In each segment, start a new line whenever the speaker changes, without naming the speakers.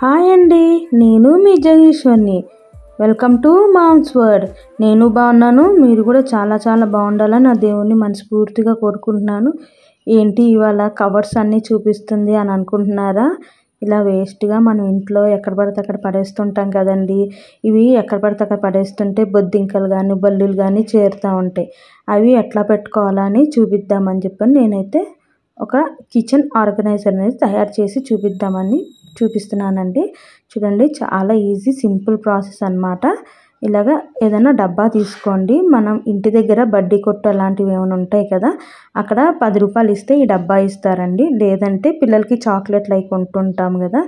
hi అండి నేను మీ జగీశ్వర్ని వెల్కమ్ టు మామ్స్ వర్డ్ నేను బాగున్నాను మీరు కూడా చాలా చాలా బాగుండాలని నా దేవుణ్ణి మనస్ఫూర్తిగా కోరుకుంటున్నాను ఏంటి ఇవాళ కవర్స్ అన్నీ చూపిస్తుంది అని అనుకుంటున్నారా ఇలా వేస్ట్గా మనం ఇంట్లో ఎక్కడ పడితే అక్కడ పడేస్తుంటాం కదండి ఇవి ఎక్కడ పడితే అక్కడ పడేస్తుంటే బొద్దింకలు కానీ బల్లులు కానీ చేరుతూ ఉంటాయి అవి ఎట్లా పెట్టుకోవాలని చూపిద్దామని చెప్పని నేనైతే ఒక కిచెన్ ఆర్గనైజర్ అనేది తయారు చేసి చూపిద్దామని చూపిస్తున్నానండి చూడండి చాలా ఈజీ సింపుల్ ప్రాసెస్ అనమాట ఇలాగ ఏదైనా డబ్బా తీసుకోండి మనం ఇంటి దగ్గర బడ్డీ కొట్టు అలాంటివి ఏమైనా ఉంటాయి కదా అక్కడ పది రూపాయలు ఇస్తే ఈ డబ్బా ఇస్తారండి లేదంటే పిల్లలకి చాక్లెట్లు అవి కొంటుంటాం కదా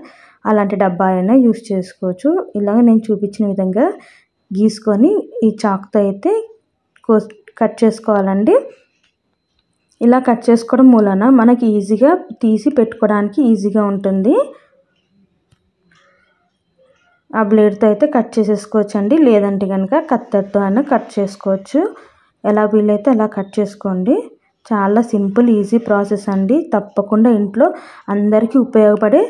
అలాంటి డబ్బా అయినా యూస్ చేసుకోవచ్చు ఇలాగ నేను చూపించిన విధంగా గీసుకొని ఈ చాక్తో అయితే కోస్ కట్ చేసుకోవాలండి ఇలా కట్ చేసుకోవడం మూలన మనకి ఈజీగా తీసి పెట్టుకోవడానికి ఈజీగా ఉంటుంది ఆ బ్లేడ్తో అయితే కట్ చేసేసుకోవచ్చు అండి లేదంటే కనుక కత్తెర్తో అయినా కట్ చేసుకోవచ్చు ఎలా వీలైతే అలా కట్ చేసుకోండి చాలా సింపుల్ ఈజీ ప్రాసెస్ అండి తప్పకుండా ఇంట్లో అందరికీ ఉపయోగపడే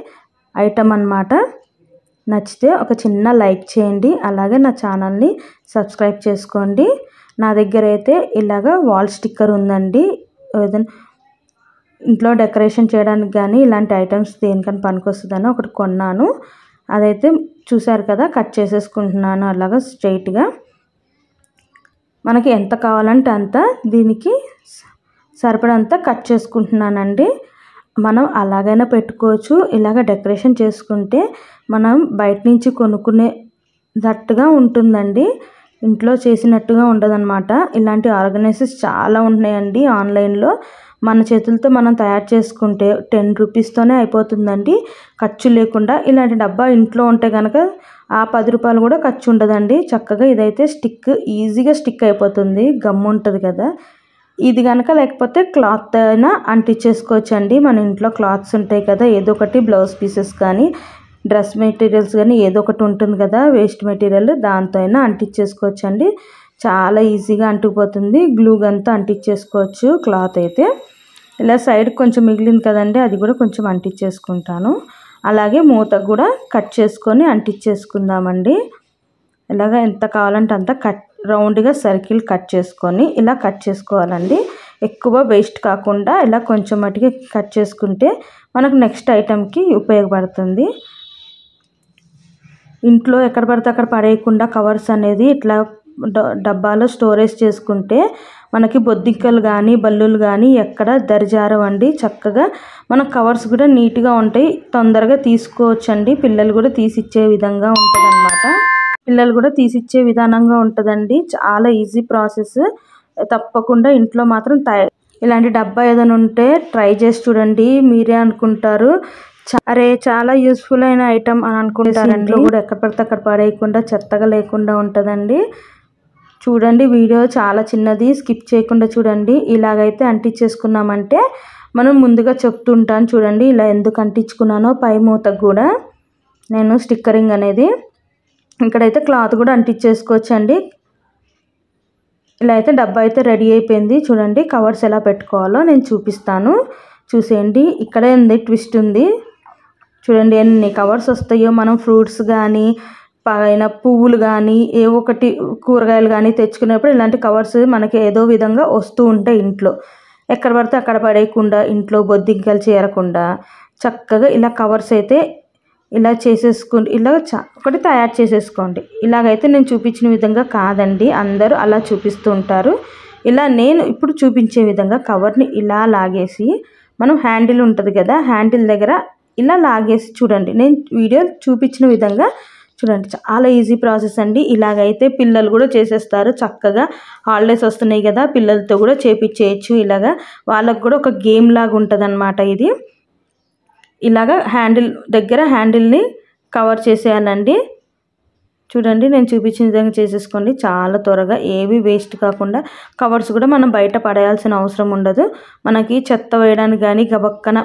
ఐటమ్ అనమాట నచ్చితే ఒక చిన్న లైక్ చేయండి అలాగే నా ఛానల్ని సబ్స్క్రైబ్ చేసుకోండి నా దగ్గర అయితే ఇలాగ వాల్ స్టిక్కర్ ఉందండి ఏదైనా ఇంట్లో డెకరేషన్ చేయడానికి కానీ ఇలాంటి ఐటమ్స్ దేనికని వస్తుందని ఒకటి కొన్నాను అదైతే చూసారు కదా కట్ చేసేసుకుంటున్నాను అలాగా స్ట్రైట్గా మనకి ఎంత కావాలంటే అంత దీనికి సరిపడంతా కట్ చేసుకుంటున్నానండి మనం అలాగైనా పెట్టుకోవచ్చు ఇలాగ డెకరేషన్ చేసుకుంటే మనం బయట నుంచి కొనుక్కునే దట్టుగా ఉంటుందండి ఇంట్లో చేసినట్టుగా ఉండదన్నమాట ఇలాంటి ఆర్గనైజర్స్ చాలా ఉన్నాయండి ఆన్లైన్లో మన చేతులతో మనం తయారు చేసుకుంటే టెన్ రూపీస్తోనే అయిపోతుందండి ఖర్చు లేకుండా ఇలాంటి డబ్బా ఇంట్లో ఉంటే కనుక ఆ పది రూపాయలు కూడా ఖర్చు ఉండదండి చక్కగా ఇదైతే స్టిక్ ఈజీగా స్టిక్ అయిపోతుంది గమ్ ఉంటుంది కదా ఇది కనుక లేకపోతే క్లాత్ అయినా అంటించేసుకోవచ్చు అండి మన ఇంట్లో క్లాత్స్ ఉంటాయి కదా ఏదో ఒకటి బ్లౌజ్ పీసెస్ కానీ డ్రెస్ మెటీరియల్స్ కానీ ఏదో ఒకటి ఉంటుంది కదా వేస్ట్ మెటీరియల్ దాంతో అయినా అంటించేసుకోవచ్చు అండి చాలా ఈజీగా అంటుకుపోతుంది గ్లూ గన్తో అంటించేసుకోవచ్చు క్లాత్ అయితే ఇలా సైడ్ కొంచెం మిగిలింది కదండి అది కూడా కొంచెం అంటించేసుకుంటాను అలాగే మూత కూడా కట్ చేసుకొని అంటించేసుకుందామండి ఇలాగ ఎంత కావాలంటే అంత కట్ రౌండ్గా సర్కిల్ కట్ చేసుకొని ఇలా కట్ చేసుకోవాలండి ఎక్కువ వేస్ట్ కాకుండా ఇలా కొంచెం మటుకి కట్ చేసుకుంటే మనకు నెక్స్ట్ ఐటెంకి ఉపయోగపడుతుంది ఇంట్లో ఎక్కడ పడితే అక్కడ పడేయకుండా కవర్స్ అనేది ఇట్లా డబ్బాలో స్టోరేజ్ చేసుకుంటే మనకి బొద్దింకలు కానీ బల్లులు కానీ ఎక్కడ దరిజారవండి చక్కగా మన కవర్స్ కూడా నీట్గా ఉంటాయి తొందరగా తీసుకోవచ్చండి పిల్లలు కూడా తీసిచ్చే విధంగా ఉంటుందన్నమాట పిల్లలు కూడా తీసిచ్చే విధానంగా ఉంటుందండి చాలా ఈజీ ప్రాసెస్ తప్పకుండా ఇంట్లో మాత్రం ఇలాంటి డబ్బా ఏదైనా ఉంటే ట్రై చేసి చూడండి మీరే అనుకుంటారు అరే చాలా యూస్ఫుల్ అయిన ఐటమ్ అని ఇంట్లో కూడా ఎక్కడ పడితే అక్కడ పడేయకుండా చెత్తగా లేకుండా ఉంటుందండి చూడండి వీడియో చాలా చిన్నది స్కిప్ చేయకుండా చూడండి ఇలాగైతే అంటించేసుకున్నామంటే మనం ముందుగా చెప్తుంటాను చూడండి ఇలా ఎందుకు అంటించుకున్నానో పై మూతకు కూడా నేను స్టిక్కరింగ్ అనేది ఇక్కడైతే క్లాత్ కూడా అంటించేసుకోవచ్చండి ఇలా అయితే డబ్బా అయితే రెడీ అయిపోయింది చూడండి కవర్స్ ఎలా పెట్టుకోవాలో నేను చూపిస్తాను చూసేయండి ఇక్కడే ఉంది ట్విస్ట్ ఉంది చూడండి ఎన్ని కవర్స్ వస్తాయో మనం ఫ్రూట్స్ కానీ పైన పువ్వులు కానీ ఏ ఒకటి కూరగాయలు కానీ తెచ్చుకునేప్పుడు ఇలాంటి కవర్స్ మనకి ఏదో విధంగా వస్తూ ఉంటాయి ఇంట్లో ఎక్కడ పడితే అక్కడ పడేయకుండా ఇంట్లో బొద్దింకలు చేరకుండా చక్కగా ఇలా కవర్స్ అయితే ఇలా చేసేసుకుని ఇలా ఒకటి తయారు చేసేసుకోండి ఇలాగైతే నేను చూపించిన విధంగా కాదండి అందరూ అలా చూపిస్తూ ఉంటారు ఇలా నేను ఇప్పుడు చూపించే విధంగా కవర్ని ఇలా లాగేసి మనం హ్యాండిల్ ఉంటుంది కదా హ్యాండిల్ దగ్గర ఇలా లాగేసి చూడండి నేను వీడియో చూపించిన విధంగా చూడండి చాలా ఈజీ ప్రాసెస్ అండి ఇలాగైతే పిల్లలు కూడా చేసేస్తారు చక్కగా హాలిడేస్ వస్తున్నాయి కదా పిల్లలతో కూడా చేపించేయచ్చు ఇలాగా వాళ్ళకు కూడా ఒక గేమ్ లాగా ఉంటుంది ఇది ఇలాగా హ్యాండిల్ దగ్గర హ్యాండిల్ని కవర్ చేసేయాలండి చూడండి నేను చూపించిన విధంగా చేసేసుకోండి చాలా త్వరగా ఏవి వేస్ట్ కాకుండా కవర్స్ కూడా మనం బయట పడేయాల్సిన అవసరం ఉండదు మనకి చెత్త వేయడానికి కానీ గబక్కన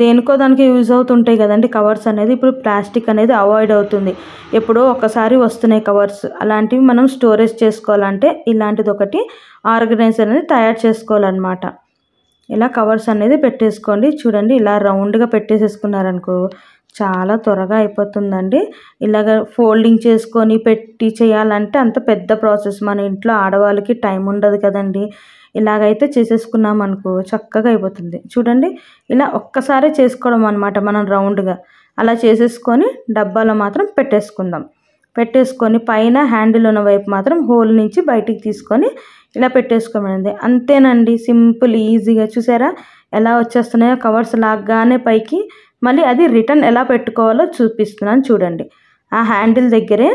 దేనికో దానికి యూజ్ అవుతుంటాయి కదండి కవర్స్ అనేది ఇప్పుడు ప్లాస్టిక్ అనేది అవాయిడ్ అవుతుంది ఎప్పుడో ఒకసారి వస్తున్నాయి కవర్స్ అలాంటివి మనం స్టోరేజ్ చేసుకోవాలంటే ఇలాంటిది ఒకటి ఆర్గనైజర్ అనేది తయారు చేసుకోవాలన్నమాట ఇలా కవర్స్ అనేది పెట్టేసుకోండి చూడండి ఇలా రౌండ్గా పెట్టేసేసుకున్నారనుకో చాలా త్వరగా అయిపోతుందండి ఇలాగ ఫోల్డింగ్ చేసుకొని పెట్టి చేయాలంటే అంత పెద్ద ప్రాసెస్ మన ఇంట్లో ఆడవాళ్ళకి టైం ఉండదు కదండి ఇలాగైతే చేసేసుకున్నాం అనుకో చక్కగా అయిపోతుంది చూడండి ఇలా ఒక్కసారి చేసుకోవడం అనమాట మనం రౌండ్గా అలా చేసేసుకొని డబ్బాలో మాత్రం పెట్టేసుకుందాం పెట్టేసుకొని పైన హ్యాండిల్ ఉన్న వైపు మాత్రం హోల్ నుంచి బయటికి తీసుకొని ఇలా పెట్టేసుకోమండి అంతేనండి సింపుల్ ఈజీగా చూసారా ఎలా వచ్చేస్తున్నాయో కవర్స్ లాగానే పైకి మళ్ళీ అది రిటర్న్ ఎలా పెట్టుకోవాలో చూపిస్తున్నాను చూడండి ఆ హ్యాండిల్ దగ్గరే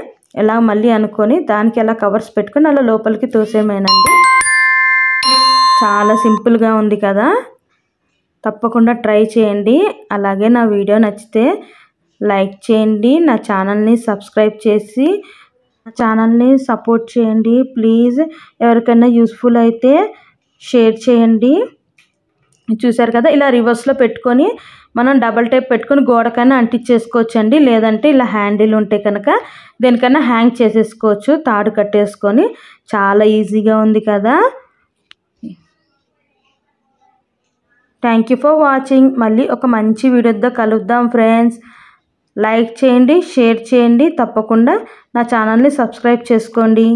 ఎలా మళ్ళీ అనుకొని దానికి ఎలా కవర్స్ పెట్టుకొని అలా లోపలికి తోసేమేనండి చాలా సింపుల్గా ఉంది కదా తప్పకుండా ట్రై చేయండి అలాగే నా వీడియో నచ్చితే లైక్ చేయండి నా ఛానల్ని సబ్స్క్రైబ్ చేసి నా ఛానల్ని సపోర్ట్ చేయండి ప్లీజ్ ఎవరికైనా యూస్ఫుల్ అయితే షేర్ చేయండి చూసారు కదా ఇలా రివర్స్లో పెట్టుకొని మనం డబల్ టైప్ పెట్టుకొని గోడకైనా అంటించేసుకోవచ్చండి లేదంటే ఇలా హ్యాండిల్ ఉంటే కనుక దేనికైనా హ్యాంగ్ చేసేసుకోవచ్చు తాడు కట్టేసుకొని చాలా ఈజీగా ఉంది కదా థ్యాంక్ యూ ఫర్ వాచింగ్ మళ్ళీ ఒక మంచి వీడియోతో కలుద్దాం ఫ్రెండ్స్ లైక్ చేయండి షేర్ చేయండి తప్పకుండా నా ఛానల్ని సబ్స్క్రైబ్ చేసుకోండి